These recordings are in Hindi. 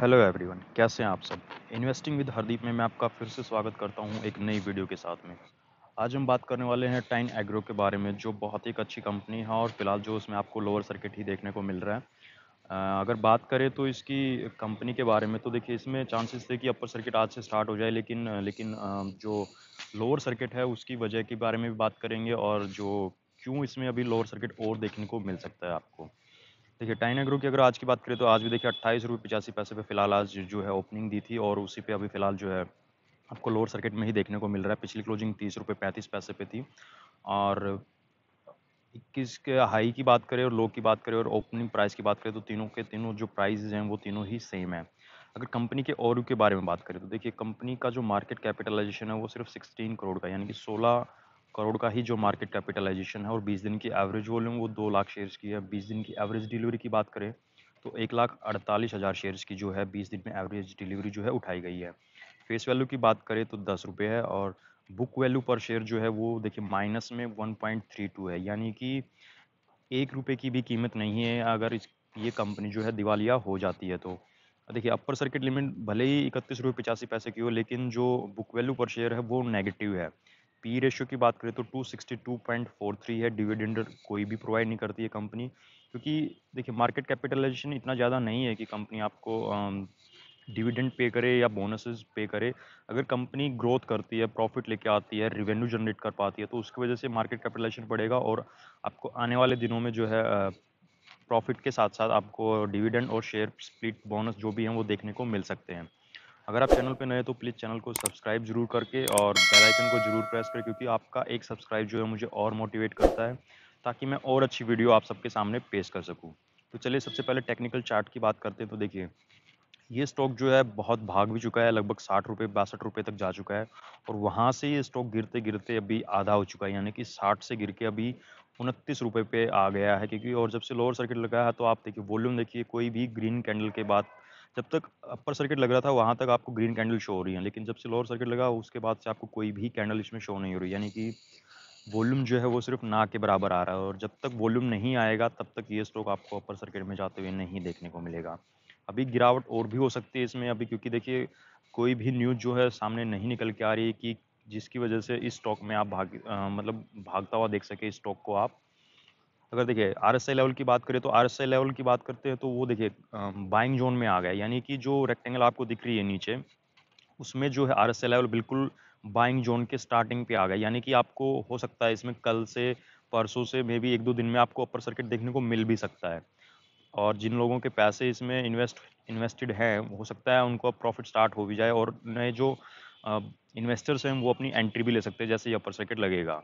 हेलो एवरीवन कैसे हैं आप सब इन्वेस्टिंग विद हरदीप में मैं आपका फिर से स्वागत करता हूं एक नई वीडियो के साथ में आज हम बात करने वाले हैं टाइन एग्रो के बारे में जो बहुत ही अच्छी कंपनी है और फिलहाल जो उसमें आपको लोअर सर्किट ही देखने को मिल रहा है अगर बात करें तो इसकी कंपनी के बारे में तो देखिए इसमें चांसेस थे कि अपर सर्किट आज से स्टार्ट हो जाए लेकिन लेकिन जो लोअर सर्किट है उसकी वजह के बारे में भी बात करेंगे और जो क्यों इसमें अभी लोअर सर्किट और देखने को मिल सकता है आपको देखिए टाइना ग्रुप की अगर आज की बात करें तो आज भी देखिए अट्ठाईस रुपये पचासी पैसे पर फिलहाल आज जो है ओपनिंग दी थी और उसी पे अभी फिलहाल जो है आपको लोअर सर्किट में ही देखने को मिल रहा है पिछली क्लोजिंग तीस रुपये पैंतीस पैसे पे थी और इक्कीस के हाई की बात करें और लो की बात करें और ओपनिंग प्राइस की बात करें तो तीनों के तीनों जो प्राइस हैं वो तीनों ही सेम है अगर कंपनी के और के बारे में बात करें तो देखिए कंपनी का जो मार्केट कैपिटलाइजेशन है वो सिर्फ सिक्सटीन करोड़ का यानी कि सोलह करोड़ का ही जो मार्केट कैपिटलाइजेशन है और 20 दिन की एवरेज वॉल्यूम वो दो लाख शेयर्स की है बीस दिन की एवरेज डिलीवरी की बात करें तो एक लाख अड़तालीस हज़ार शेयर्स की जो है बीस दिन में एवरेज डिलीवरी जो है उठाई गई है फेस वैल्यू की बात करें तो दस रुपये है और बुक वैल्यू पर शेयर जो है वो देखिए माइनस में वन पॉइंट थ्री टू है यानी कि एक रुपये की भी कीमत नहीं है अगर इस ये कंपनी जो है दिवालिया हो जाती है तो देखिए अपर सर्किट लिमिट भले ही इकतीस रुपये पचासी पैसे की हो लेकिन जो बुक वैल्यू पर शेयर है वो नेगेटिव है पी रेशियो की बात करें तो 262.43 है डिविडेंड कोई भी प्रोवाइड नहीं करती है कंपनी क्योंकि देखिए मार्केट कैपिटलाइजेशन इतना ज़्यादा नहीं है कि कंपनी आपको डिविडेंड पे करे या बोनसेस पे करे अगर कंपनी ग्रोथ करती है प्रॉफिट लेके आती है रिवेन्यू जनरेट कर पाती है तो उसकी वजह से मार्केट कैपिटलाइजेशन बढ़ेगा और आपको आने वाले दिनों में जो है प्रॉफिट के साथ साथ आपको डिविडेंड और शेयर स्प्लिट बोनस जो भी हैं वो देखने को मिल सकते हैं अगर आप चैनल पे नए तो प्लीज़ चैनल को सब्सक्राइब जरूर करके और बेल आइकन को जरूर प्रेस करें क्योंकि आपका एक सब्सक्राइब जो है मुझे और मोटिवेट करता है ताकि मैं और अच्छी वीडियो आप सबके सामने पेश कर सकूँ तो चलिए सबसे पहले टेक्निकल चार्ट की बात करते हैं तो देखिए ये स्टॉक जो है बहुत भाग भी चुका है लगभग साठ रुपये बासठ रुपये तक जा चुका है और वहाँ से ये स्टॉक गिरते गिरते अभी आधा हो चुका है यानी कि साठ से गिर के अभी उनतीस रुपये पे आ गया है क्योंकि और जब से लोअर सर्किट लगाया है तो आप देखिए वॉल्यूम देखिए कोई भी ग्रीन कैंडल के बाद जब तक अपर सर्किट लग रहा था वहाँ तक आपको ग्रीन कैंडल शो हो रही है लेकिन जब से लोअर सर्किट लगा उसके बाद से आपको कोई भी कैंडल इसमें शो नहीं हो रही यानी कि वॉल्यूम जो है वो सिर्फ ना के बराबर आ रहा है और जब तक वॉल्यूम नहीं आएगा तब तक ये स्टॉक आपको अपर सर्किट में जाते हुए नहीं देखने को मिलेगा अभी गिरावट और भी हो सकती है इसमें अभी क्योंकि देखिए कोई भी न्यूज़ जो है सामने नहीं निकल के आ रही है कि जिसकी वजह से इस स्टॉक में आप भाग आ, मतलब भागता हुआ देख सके इस स्टॉक को आप अगर देखिए आर लेवल की बात करें तो आर लेवल की बात करते हैं तो वो देखिए बाइंग जोन में आ गया यानी कि जो रेक्टेंगल आपको दिख रही है नीचे उसमें जो है आर लेवल बिल्कुल बाइंग जोन के स्टार्टिंग पे आ गया यानी कि आपको हो सकता है इसमें कल से परसों से मे भी एक दो दिन में आपको अपर सर्किट देखने को मिल भी सकता है और जिन लोगों के पैसे इसमें इन्वेस्ट इन्वेस्टेड हैं हो सकता है उनको प्रॉफिट स्टार्ट हो भी जाए और नए जो इन्वेस्टर्स हैं वो अपनी एंट्री भी ले सकते हैं जैसे ये अपर सर्किट लगेगा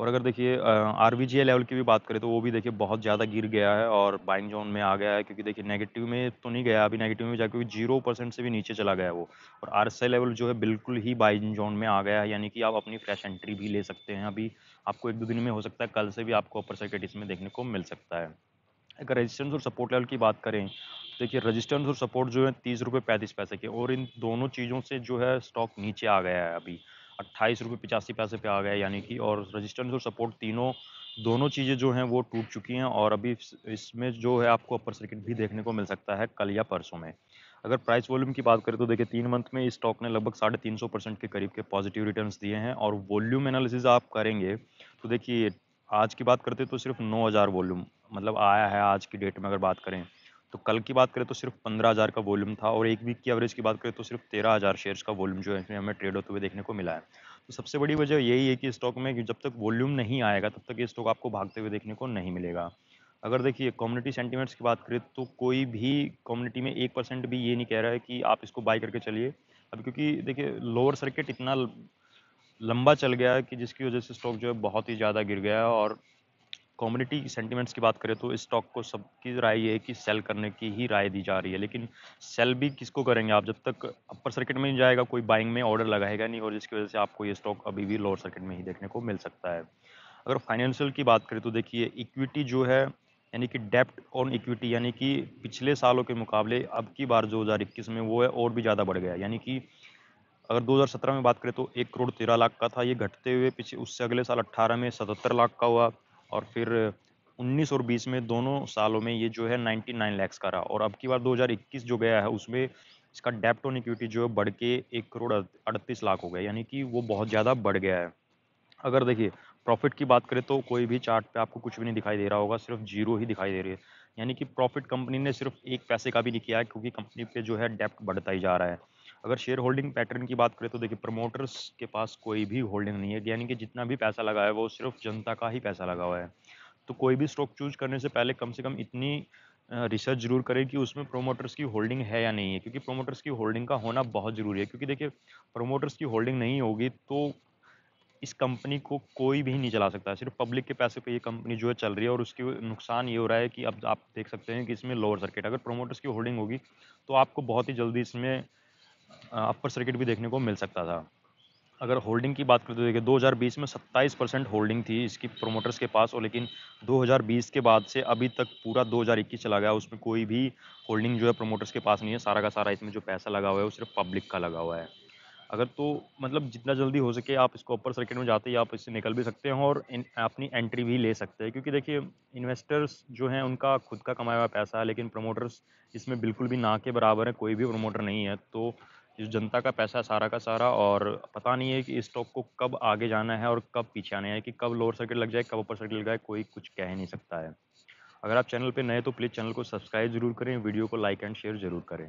और अगर देखिए आर लेवल की भी बात करें तो वो भी देखिए बहुत ज़्यादा गिर गया है और बाइंग जोन में आ गया है क्योंकि देखिए नेगेटिव में तो नहीं गया अभी नेगेटिव में जाकर जीरो परसेंट से भी नीचे चला गया वो और आर लेवल जो है बिल्कुल ही बाइंग जोन में आ गया है यानी कि आप अपनी फ्रेश एंट्री भी ले सकते हैं अभी आपको एक दो दिन में हो सकता है कल से भी आपको अपर सर्किट इसमें देखने को मिल सकता है अगर रजिस्टेंस और सपोर्ट लेवल की बात करें देखिए रजिस्टेंस और सपोर्ट जो है तीस रुपये पैंतीस पैसे के और इन दोनों चीज़ों से जो है स्टॉक नीचे आ गया है अभी अट्ठाईस रुपये पिचासी पैसे पे आ गया यानी कि और रजिस्टेंस और सपोर्ट तीनों दोनों चीज़ें जो हैं वो टूट चुकी हैं और अभी इसमें जो है आपको अपर सर्किट भी देखने को मिल सकता है कल या परसों में अगर प्राइस वॉल्यूम की बात करें तो देखिए तीन मंथ में इस स्टॉक ने लगभग साढ़े तीन सौ परसेंट के करीब के पॉजिटिव रिटर्न्स दिए हैं और वॉल्यूम एनालिसिस आप करेंगे तो देखिए आज की बात करते तो सिर्फ नौ हज़ार वॉल्यूम मतलब आया है आज की डेट में अगर बात करें तो कल की बात करें तो सिर्फ पंद्रह हज़ार का वॉल्यूम था और एक वीक की एवरेज की बात करें तो सिर्फ तेरह हज़ार शेयर्स का वॉल्यूम जो है इसमें हमें ट्रेड होते हुए देखने को मिला है तो सबसे बड़ी वजह यही है कि स्टॉक में जब तक वॉल्यूम नहीं आएगा तब तक ये स्टॉक आपको भागते हुए देखने को नहीं मिलेगा अगर देखिए कम्युनिटी सेंटीमेंट्स की बात करें तो कोई भी कम्युनिटी में एक परसेंट भी ये नहीं कह रहा है कि आप इसको बाई करके चलिए अब क्योंकि देखिए लोअर सर्किट इतना लंबा चल गया है कि जिसकी वजह से स्टॉक जो है बहुत ही ज़्यादा गिर गया है और कम्युनिटी सेंटीमेंट्स की बात करें तो इस स्टॉक को सबकी राय ये है कि सेल करने की ही राय दी जा रही है लेकिन सेल भी किसको करेंगे आप जब तक अपर सर्किट में नहीं जाएगा कोई बाइंग में ऑर्डर लगाएगा नहीं और जिसकी वजह से आपको ये स्टॉक अभी भी लोअर सर्किट में ही देखने को मिल सकता है अगर फाइनेंशियल की बात करें तो देखिए इक्विटी जो है यानी कि डेप्ट ऑन इक्विटी यानी कि पिछले सालों के मुकाबले अब की बार दो हज़ार इक्कीस में वो है और भी ज़्यादा बढ़ गया यानी कि अगर 2017 में बात करें तो एक करोड़ तेरह लाख का था ये घटते हुए पीछे उससे अगले साल 18 में 77 लाख का हुआ और फिर 19 और 20 में दोनों सालों में ये जो है 99 लाख का रहा और अब की बार 2021 जो गया है उसमें इसका डेप्ट ऑन इक्विटी जो है बढ़ के एक करोड़ अड़तीस लाख हो गया यानी कि वो बहुत ज़्यादा बढ़ गया है अगर देखिए प्रॉफिट की बात करें तो कोई भी चार्ट पे आपको कुछ भी नहीं दिखाई दे रहा होगा सिर्फ जीरो ही दिखाई दे रही है यानी कि प्रॉफिट कंपनी ने सिर्फ एक पैसे का भी नहीं किया है क्योंकि कंपनी पे जो है डेप्ट बढ़ता ही जा रहा है अगर शेयर होल्डिंग पैटर्न की बात करें तो देखिए प्रमोटर्स के पास कोई भी होल्डिंग नहीं है यानी कि जितना भी पैसा लगा है वो सिर्फ जनता का ही पैसा लगा हुआ है तो कोई भी स्टॉक चूज करने से पहले कम से कम इतनी रिसर्च जरूर करें कि उसमें प्रोमोटर्स की होल्डिंग है या नहीं है क्योंकि प्रोमोटर्स की होल्डिंग का होना बहुत ज़रूरी है क्योंकि देखिए प्रोमोटर्स की होल्डिंग नहीं होगी तो इस कंपनी को कोई भी नहीं चला सकता सिर्फ पब्लिक के पैसे पे ये कंपनी जो है चल रही है और उसकी नुकसान ये हो रहा है कि अब आप देख सकते हैं कि इसमें लोअर सर्किट अगर प्रोमोटर्स की होल्डिंग होगी तो आपको बहुत ही जल्दी इसमें अपर सर्किट भी देखने को मिल सकता था अगर होल्डिंग की बात करते देखिए 2020 में 27 परसेंट होल्डिंग थी इसकी प्रोमोटर्स के पास और लेकिन 2020 के बाद से अभी तक पूरा 2021 चला गया उसमें कोई भी होल्डिंग जो है प्रोमोटर्स के पास नहीं है सारा का सारा इसमें जो पैसा लगा हुआ है वो सिर्फ पब्लिक का लगा हुआ है अगर तो मतलब जितना जल्दी हो सके आप इसको अपर सर्किट में जाते ही आप इससे निकल भी सकते हैं और अपनी एंट्री भी ले सकते हैं क्योंकि देखिए इन्वेस्टर्स जो हैं उनका खुद का कमाया हुआ पैसा है लेकिन प्रोमोटर्स इसमें बिल्कुल भी ना के बराबर है कोई भी प्रोमोटर नहीं है तो इस जनता का पैसा सारा का सारा और पता नहीं है कि इस स्टॉक को कब आगे जाना है और कब पीछे आना है कि कब लोअर सर्किट लग जाए कब अपर सर्किट लग जाए कोई कुछ कह नहीं सकता है अगर आप चैनल पर नए तो प्लीज़ चैनल को सब्सक्राइब जरूर करें वीडियो को लाइक एंड शेयर जरूर करें